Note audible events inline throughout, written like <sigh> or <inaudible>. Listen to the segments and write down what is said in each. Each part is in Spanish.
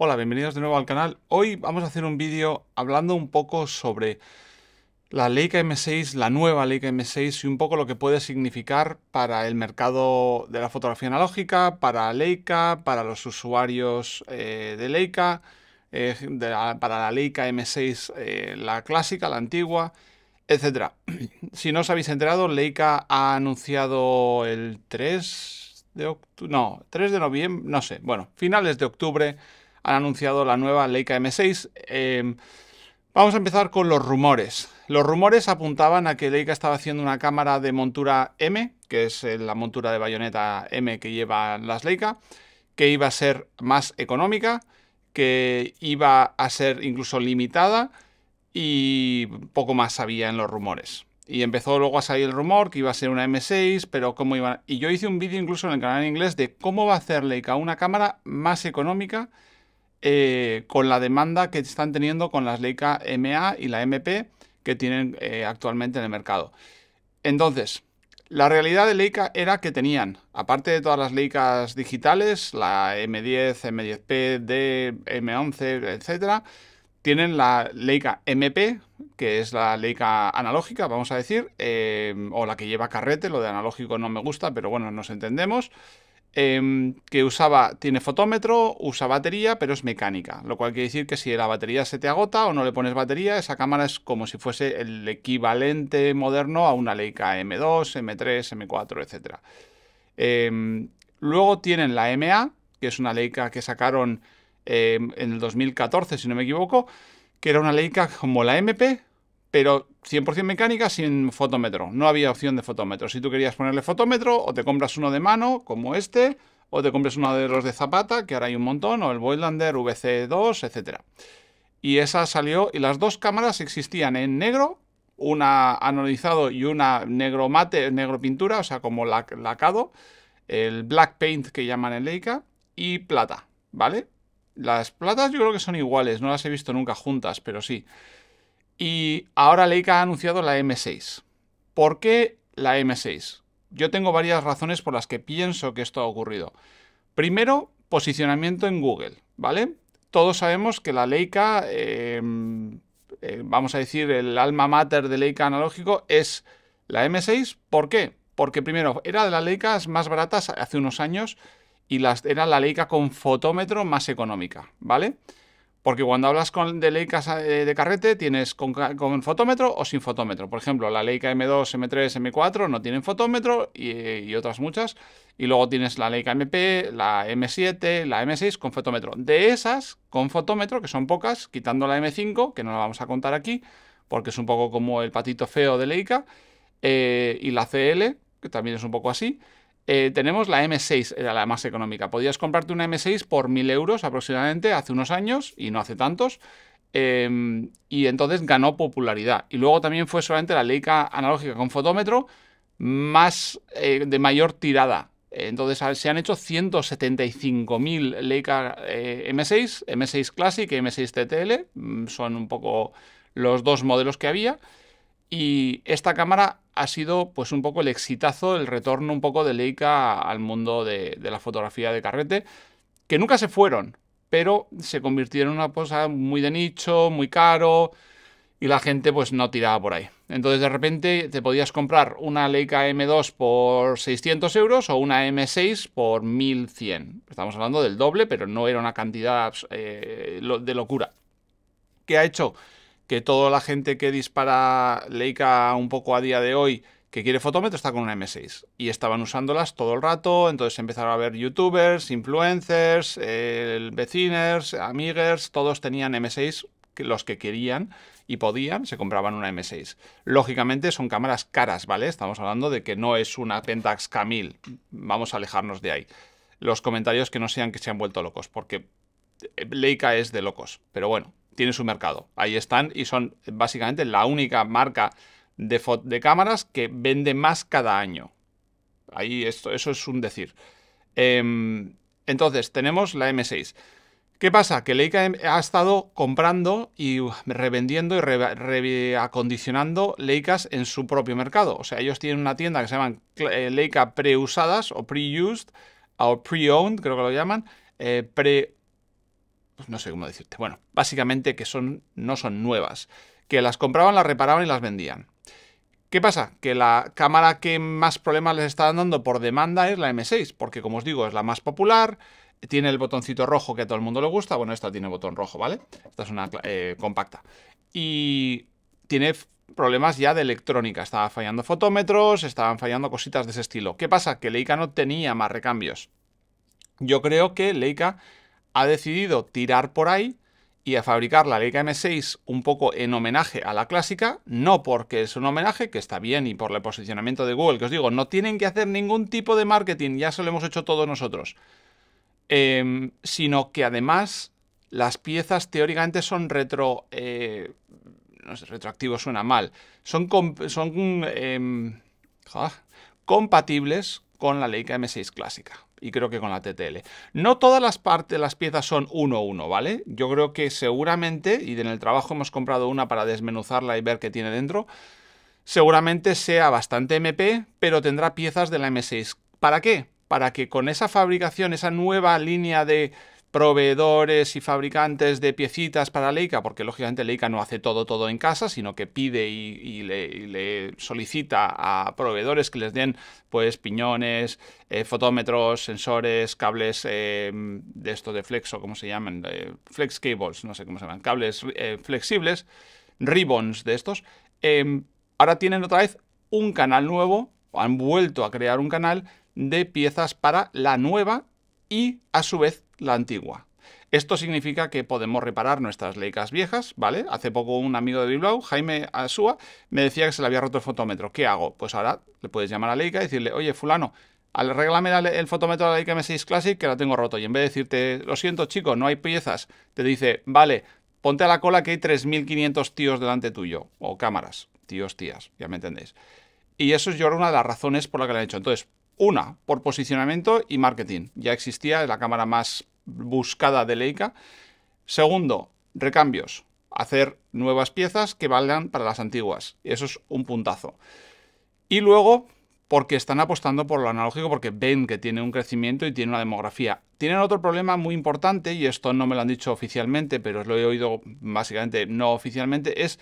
Hola, bienvenidos de nuevo al canal. Hoy vamos a hacer un vídeo hablando un poco sobre la Leica M6, la nueva Leica M6 y un poco lo que puede significar para el mercado de la fotografía analógica, para Leica, para los usuarios eh, de Leica, eh, para la Leica M6, eh, la clásica, la antigua, etc. <clears throat> Si no os habéis enterado, Leica ha anunciado el 3 de octubre, no, 3 de noviembre, no sé, bueno, finales de octubre han anunciado la nueva Leica M6. Em, vamos a empezar con los rumores. Los rumores apuntaban a que Leica estaba haciendo una cámara de montura M, que es eh, la montura de bayoneta M que llevan las Leica, que iba a ser más económica, que iba a ser incluso limitada y poco más había en los rumores. Y empezó luego a salir el rumor que iba a ser una M6, pero cómo iba... Y yo hice un vídeo incluso en el canal en inglés de cómo va a hacer Leica una cámara más económica eh, con la demanda que están teniendo con las Leica MA y la MP que tienen eh, actualmente en el mercado. Entonces, la realidad de Leica era que tenían, aparte de todas las Leicas digitales, la M10, M10P, D, M11, etc., tienen la Leica MP, que es la Leica analógica, vamos a decir, eh, o la que lleva carrete, lo de analógico no me gusta, pero bueno, nos entendemos. Em, que usaba, tiene fotómetro, usa batería, pero es mecánica, lo cual quiere decir que si la batería se te agota o no le pones batería, esa cámara es como si fuese el equivalente moderno a una Leica M2, M3, M4, etc. luego tienen la MA, que es una Leica que sacaron em, en el 2014, si no me equivoco, que era una Leica como la MP, pero 100% mecánica sin fotómetro. No había opción de fotómetro. Si tú querías ponerle fotómetro, o te compras uno de mano, como este, o te compras uno de los de Zapata, que ahora hay un montón, o el Boilander VC2, etc. Y esa salió, y las dos cámaras existían en negro, una anodizado y una negro mate, negro pintura, o sea, como lacado, el black paint que llaman en Leica, y plata, ¿vale? Las platas yo creo que son iguales, no las he visto nunca juntas, pero sí. Y ahora Leica ha anunciado la M6. ¿Por qué la M6? Yo tengo varias razones por las que pienso que esto ha ocurrido. Primero, posicionamiento en Google, ¿vale? Todos sabemos que la Leica, eh, eh, vamos a decir, el alma mater de Leica analógico es la M6. ¿Por qué? Porque primero, era de las Leicas más baratas hace unos años y era la Leica con fotómetro más económica, ¿vale? Porque cuando hablas con, de Leica eh, de carrete, tienes con, fotómetro o sin fotómetro. Por ejemplo, la Leica M2, M3, M4 no tienen fotómetro y, otras muchas. Y luego tienes la Leica MP, la M7, la M6 con fotómetro. De esas, con fotómetro, que son pocas, quitando la M5, que no la vamos a contar aquí, porque es un poco como el patito feo de Leica, eh, y la CL, que también es un poco así. Eh, tenemos la M6, era eh, la más económica. Podías comprarte una M6 por 1.000 euros aproximadamente hace unos años, y no hace tantos, em, y entonces ganó popularidad. Y luego también fue solamente la Leica analógica con fotómetro más eh, de mayor tirada. Entonces ah, se han hecho 175.000 Leica M6, M6 Classic y M6 TTL, son un poco los dos modelos que había. Y esta cámara ha sido pues un poco el exitazo, el retorno un poco de Leica al mundo de, la fotografía de carrete, que nunca se fueron, pero se convirtieron en una cosa muy de nicho, muy caro, y la gente pues no tiraba por ahí. Entonces de repente te podías comprar una Leica M2 por 600 euros o una M6 por 1100. Estamos hablando del doble, pero no era una cantidad eh, de locura. ¿Qué ha hecho? que toda la gente que dispara Leica un poco a día de hoy que quiere fotómetro está con una M6 y estaban usándolas todo el rato, entonces empezaron a ver youtubers, influencers, vecinos, veciners, todos tenían M6 los que querían y podían, se compraban una M6. Lógicamente son cámaras caras, ¿vale? Estamos hablando de que no es una Pentax Camille. Vamos a alejarnos de ahí. Los comentarios que no sean que se han vuelto locos, porque eh, Leica es de locos, pero bueno, tiene su mercado. Ahí están y son básicamente la única marca de, de cámaras que vende más cada año. Ahí esto, eso es un decir. Em, entonces, tenemos la M6. ¿Qué pasa? Que Leica em, ha estado comprando y uh, revendiendo y reacondicionando Leicas en su propio mercado. O sea, ellos tienen una tienda que se llama eh, Leica preusadas o pre-used o pre-owned, creo que lo llaman, eh, pre pues no sé cómo decirte. Bueno, básicamente que son, no son nuevas, que las compraban, las reparaban y las vendían. ¿Qué pasa? Que la cámara que más problemas les está dando por demanda es la M6, porque como os digo, es la más popular, tiene el botoncito rojo que a todo el mundo le gusta, bueno, esta tiene botón rojo, ¿vale? Esta es una eh, compacta. Y tiene problemas ya de electrónica, estaba fallando fotómetros, estaban fallando cositas de ese estilo. ¿Qué pasa? Que Leica no tenía más recambios. Yo creo que Leica ha decidido tirar por ahí y a fabricar la Leica M6 un poco en homenaje a la clásica, no porque es un homenaje, que está bien, y por el posicionamiento de Google, que os digo, no tienen que hacer ningún tipo de marketing, ya se lo hemos hecho todos nosotros, em, sino que además las piezas teóricamente son retro... Eh, no sé, retroactivo suena mal, son, em, compatibles con la Leica M6 clásica y creo que con la TTL. No todas las partes, las piezas son 1-1, ¿vale? Yo creo que seguramente, y en el trabajo hemos comprado una para desmenuzarla y ver qué tiene dentro, seguramente sea bastante MP, pero tendrá piezas de la M6. ¿Para qué? Para que con esa fabricación, esa nueva línea de proveedores y fabricantes de piecitas para Leica, porque lógicamente Leica no hace todo todo en casa, sino que pide y, le, solicita a proveedores que les den pues piñones, eh, fotómetros, sensores, cables eh, de esto de flexo, ¿cómo se llaman? Eh, flex cables, no sé cómo se llaman, cables flexibles, ribbons de estos. Em, ahora tienen otra vez un canal nuevo, han vuelto a crear un canal de piezas para la nueva y a su vez la antigua. Esto significa que podemos reparar nuestras Leicas viejas, ¿vale? Hace poco un amigo de Bilbao, Jaime Asúa, me decía que se le había roto el fotómetro. ¿Qué hago? Pues ahora le puedes llamar a la Leica y decirle, oye, fulano, arreglame el fotómetro de la Leica M6 Classic que la tengo roto. Y en vez de decirte, lo siento, chico, no hay piezas, te dice, vale, ponte a la cola que hay 3.500 tíos delante tuyo, o cámaras, tíos, tías, ya me entendéis. Y eso es yo una de las razones por la que lo han hecho. Entonces, una, por posicionamiento y marketing. Ya existía, es la cámara más buscada de Leica. Segundo, recambios. Hacer nuevas piezas que valgan para las antiguas. Eso es un puntazo. Y luego, porque están apostando por lo analógico, porque ven que tiene un crecimiento y tiene una demografía. Tienen otro problema muy importante, y esto no me lo han dicho oficialmente, pero lo he oído básicamente no oficialmente, es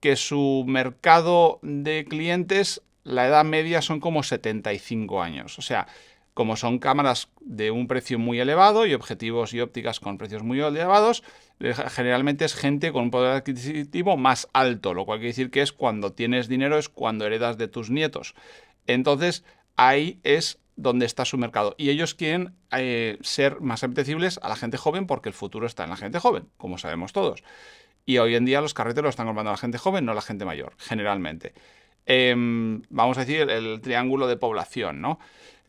que su mercado de clientes la edad media son como 75 años. O sea, como son cámaras de un precio muy elevado y objetivos y ópticas con precios muy elevados, eh, generalmente es gente con un poder adquisitivo más alto, lo cual quiere decir que es cuando tienes dinero, es cuando heredas de tus nietos. Entonces, ahí es donde está su mercado. Y ellos quieren eh, ser más apetecibles a la gente joven porque el futuro está en la gente joven, como sabemos todos. Y hoy en día los carreteros los están comprando a la gente joven, no la gente mayor, generalmente. Em, vamos a decir, el triángulo de población, ¿no?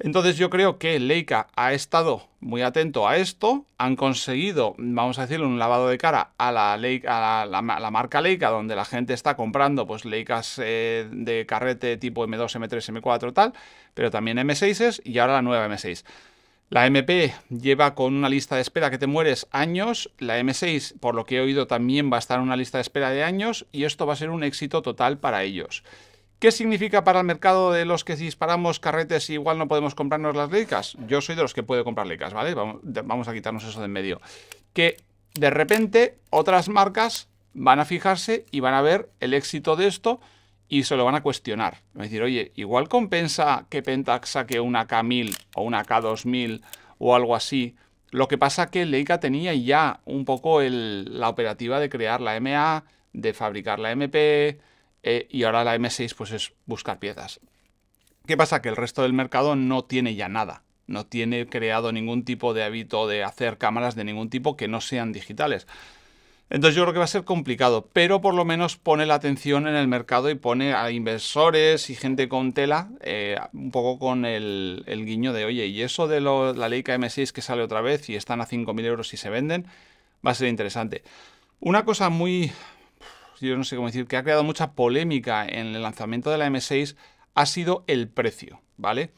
Entonces yo creo que Leica ha estado muy atento a esto, han conseguido, vamos a decirlo, un lavado de cara a la, marca Leica, donde la gente está comprando pues Leicas eh, de carrete tipo M2, M3, M4 tal, pero también M6s y ahora la nueva M6. La MP lleva con una lista de espera que te mueres años, la M6 por lo que he oído también va a estar en una lista de espera de años y esto va a ser un éxito total para ellos. ¿Qué significa para el mercado de los que disparamos carretes y igual no podemos comprarnos las leicas? Yo soy de los que puedo comprar leicas, ¿vale? Vamos a quitarnos eso de en medio. Que de repente otras marcas van a fijarse y van a ver el éxito de esto y se lo van a cuestionar. Van a decir, oye, igual compensa que Pentax saque una K1000 o una K2000 o algo así. Lo que pasa que Leica tenía ya un poco la operativa de crear la MA, de fabricar la MP, eh, y ahora la M6 pues es buscar piezas. ¿Qué pasa? Que el resto del mercado no tiene ya nada. No tiene creado ningún tipo de hábito de hacer cámaras de ningún tipo que no sean digitales. Entonces yo creo que va a ser complicado, pero por lo menos pone la atención en el mercado y pone a inversores y gente con tela eh, un poco con el, guiño de, oye, y eso de la Leica M6 que sale otra vez y están a 5.000 euros y se venden, va a ser interesante. Una cosa muy, yo no sé cómo decir, que ha creado mucha polémica en el lanzamiento de la M6 ha sido el precio, ¿vale?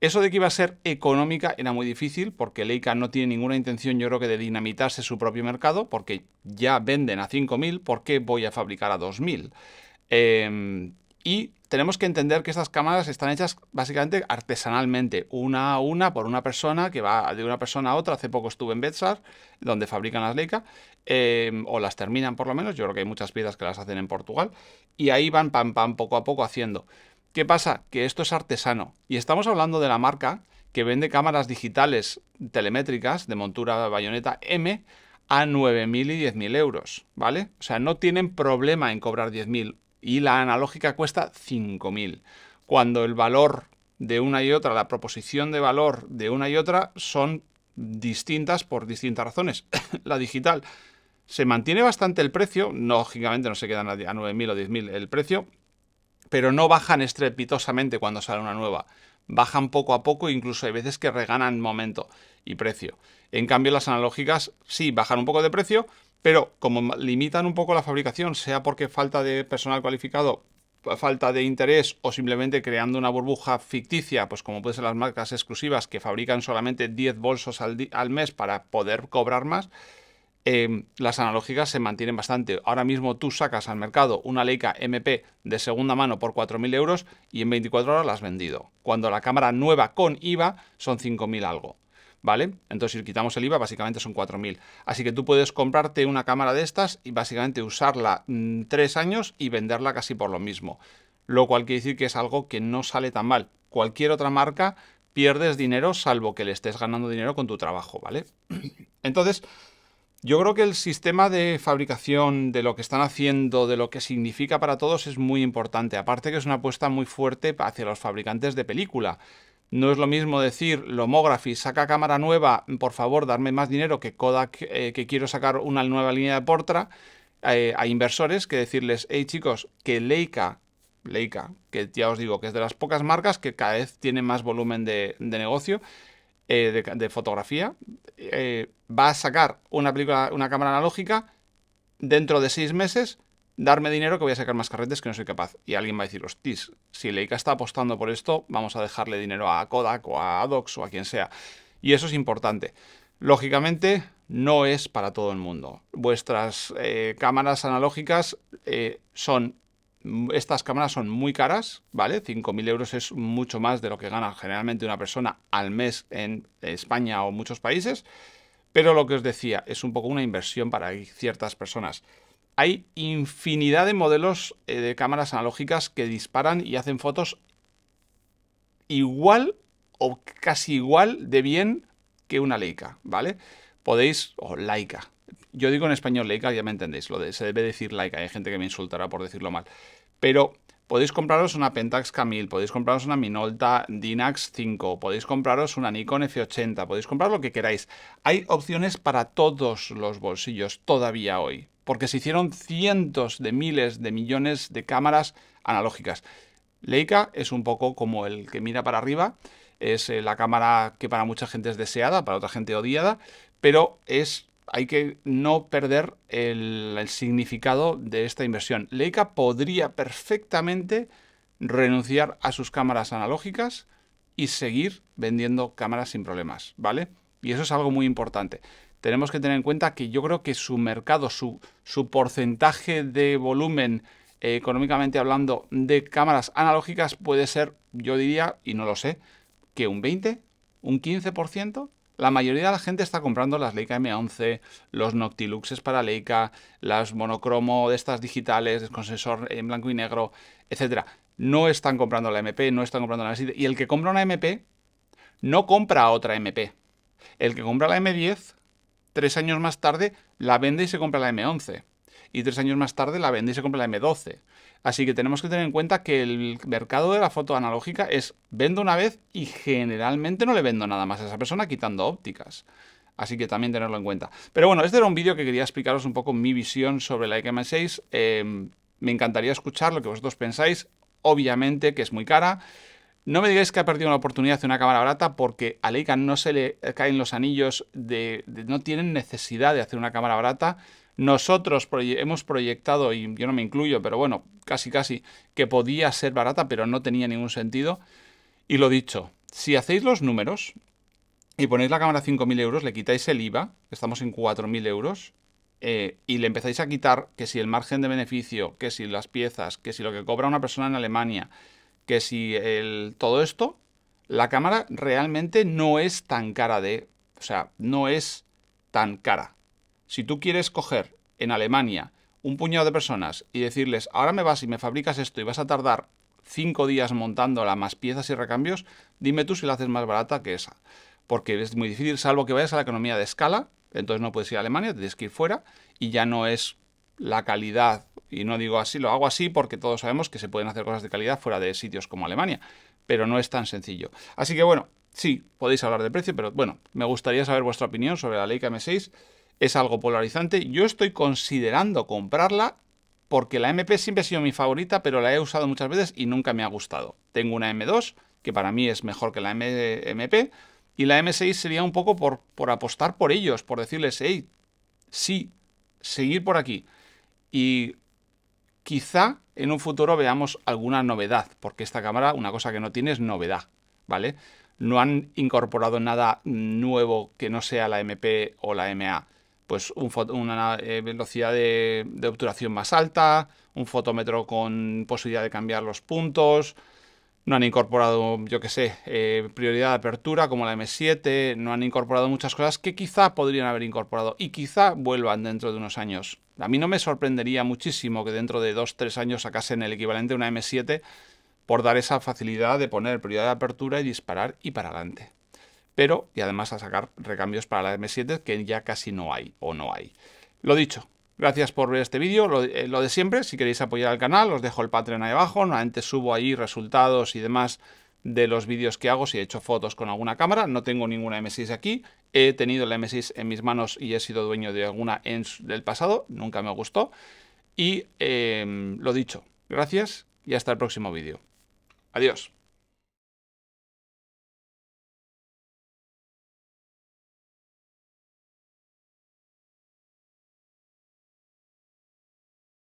Eso de que iba a ser económica era muy difícil porque Leica no tiene ninguna intención, yo creo que de dinamitarse su propio mercado porque ya venden a 5.000, ¿por qué voy a fabricar a 2.000? Em, y tenemos que entender que estas cámaras están hechas básicamente artesanalmente, una a una por una persona que va de una persona a otra. Hace poco estuve en Betsar, donde fabrican las Leica, em, o las terminan por lo menos. Yo creo que hay muchas piezas que las hacen en Portugal, y ahí van pam pam poco a poco haciendo. ¿Qué pasa? Que esto es artesano, y estamos hablando de la marca que vende cámaras digitales telemétricas de montura bayoneta M a 9.000 y 10.000 euros, ¿vale? O sea, no tienen problema en cobrar 10.000 y la analógica cuesta 5.000. Cuando el valor de una y otra, la proposición de valor de una y otra son distintas por distintas razones. <laughs> la digital se mantiene bastante el precio, lógicamente no se quedan a 9.000 o 10.000 el precio, pero no bajan estrepitosamente cuando sale una nueva. Bajan poco a poco, incluso hay veces que reganan momento y precio. En cambio, las analógicas sí bajan un poco de precio, pero como limitan un poco la fabricación, sea porque falta de personal cualificado, falta de interés o simplemente creando una burbuja ficticia, pues como pueden ser las marcas exclusivas que fabrican solamente 10 bolsos al, mes para poder cobrar más, em, las analógicas se mantienen bastante. Ahora mismo tú sacas al mercado una Leica MP de segunda mano por 4.000 euros y en 24 horas la has vendido, cuando la cámara nueva con IVA son 5.000 algo. ¿vale? Entonces, si quitamos el IVA, básicamente son 4.000. Así que tú puedes comprarte una cámara de estas y básicamente usarla mm, tres años y venderla casi por lo mismo. Lo cual quiere decir que es algo que no sale tan mal. Cualquier otra marca pierdes dinero salvo que le estés ganando dinero con tu trabajo, ¿vale? <clears throat> Entonces, yo creo que el sistema de fabricación, de lo que están haciendo, de lo que significa para todos es muy importante. Aparte que es una apuesta muy fuerte hacia los fabricantes de película. No es lo mismo decir Lomography, saca cámara nueva, por favor, darme más dinero que Kodak, eh, que quiero sacar una nueva línea de Portra, eh, a inversores que decirles, hey chicos, que Leica, Leica, que ya os digo que es de las pocas marcas que cada vez tiene más volumen de, negocio, eh, de, fotografía, va a sacar una, una cámara analógica dentro de seis meses darme dinero que voy a sacar más carretes que no soy capaz. Y alguien va a decir, hostis, si Leica está apostando por esto, vamos a dejarle dinero a Kodak o a Adox o a quien sea. Y eso es importante. Lógicamente, no es para todo el mundo. Vuestras eh, cámaras analógicas eh, son... Estas cámaras son muy caras, ¿vale? 5.000 euros es mucho más de lo que gana generalmente una persona al mes en España o muchos países. Pero lo que os decía, es un poco una inversión para ciertas personas. Hay infinidad de modelos eh, de cámaras analógicas que disparan y hacen fotos igual o casi igual de bien que una Leica, ¿vale? Podéis, o Leica, yo digo en español Leica, ya me entendéis, lo de, se debe decir Leica, hay gente que me insultará por decirlo mal, pero podéis compraros una Pentax K1000, podéis compraros una Minolta Dinax 5, podéis compraros una Nikon F80, podéis comprar lo que queráis. Hay opciones para todos los bolsillos todavía hoy, porque se hicieron cientos de miles de millones de cámaras analógicas. Leica es un poco como el que mira para arriba, es eh, la cámara que para mucha gente es deseada, para otra gente odiada, pero es hay que no perder el, el significado de esta inversión. Leica podría perfectamente renunciar a sus cámaras analógicas y seguir vendiendo cámaras sin problemas, ¿vale? Y eso es algo muy importante tenemos que tener en cuenta que yo creo que su mercado, su, porcentaje de volumen eh, económicamente hablando de cámaras analógicas puede ser, yo diría, y no lo sé, que un 20, un 15%. La mayoría de la gente está comprando las Leica M11, los Noctiluxes para Leica, las monocromo de estas digitales con sensor en blanco y negro, etc. No están comprando la MP, no están comprando la SID. Y el que compra una MP no compra otra MP. El que compra la M10 tres años más tarde la vende y se compra la M11. Y tres años más tarde la vende y se compra la M12. Así que tenemos que tener en cuenta que el mercado de la foto analógica es vendo una vez y generalmente no le vendo nada más a esa persona quitando ópticas. Así que también tenerlo en cuenta. Pero bueno, este era un vídeo que quería explicaros un poco mi visión sobre la m 6 eh, me encantaría escuchar lo que vosotros pensáis. Obviamente que es muy cara. No me digáis que ha perdido una oportunidad de una cámara barata porque a Leica no se le caen los anillos, de, no tienen necesidad de hacer una cámara barata. Nosotros hemos proyectado, y yo no me incluyo, pero bueno, casi casi, que podía ser barata, pero no tenía ningún sentido. Y lo dicho, si hacéis los números y ponéis la cámara a 5.000 euros, le quitáis el IVA, estamos en 4.000 euros, eh, y le empezáis a quitar que si el margen de beneficio, que si las piezas, que si lo que cobra una persona en Alemania, que si el, todo esto, la cámara realmente no es tan cara de... O sea, no es tan cara. Si tú quieres coger en Alemania un puñado de personas y decirles, ahora me vas y me fabricas esto y vas a tardar cinco días montándola más piezas y recambios, dime tú si la haces más barata que esa. Porque es muy difícil, salvo que vayas a la economía de escala, entonces no puedes ir a Alemania, tienes que ir fuera y ya no es la calidad y no digo así, lo hago así porque todos sabemos que se pueden hacer cosas de calidad fuera de sitios como Alemania, pero no es tan sencillo. Así que bueno, sí, podéis hablar de precio, pero bueno, me gustaría saber vuestra opinión sobre la Leica M6. Es algo polarizante. Yo estoy considerando comprarla porque la MP siempre ha sido mi favorita, pero la he usado muchas veces y nunca me ha gustado. Tengo una M2, que para mí es mejor que la MP, y la M6 sería un poco por, por apostar por ellos, por decirles, hey, sí, seguir por aquí. Y Quizá en un futuro veamos alguna novedad, porque esta cámara una cosa que no tiene es novedad, ¿vale? No han incorporado nada nuevo que no sea la MP o la MA. Pues una eh, velocidad de obturación más alta, un fotómetro con posibilidad de cambiar los puntos, no han incorporado, yo qué sé, eh, prioridad de apertura como la M7, no han incorporado muchas cosas que quizá podrían haber incorporado y quizá vuelvan dentro de unos años. A mí no me sorprendería muchísimo que dentro de dos, tres años sacasen el equivalente a una M7 por dar esa facilidad de poner prioridad de apertura y disparar y para adelante. Pero, y además a sacar recambios para la M7 que ya casi no hay o no hay. Lo dicho, Gracias por ver este vídeo, eh, lo, de siempre, si queréis apoyar al canal, os dejo el Patreon ahí abajo, normalmente subo ahí resultados y demás de los vídeos que hago, si he hecho fotos con alguna cámara, no tengo ninguna M6 aquí, he tenido la M6 en mis manos y he sido dueño de alguna en del pasado, nunca me gustó, y em, lo dicho, gracias y hasta el próximo vídeo. Adiós.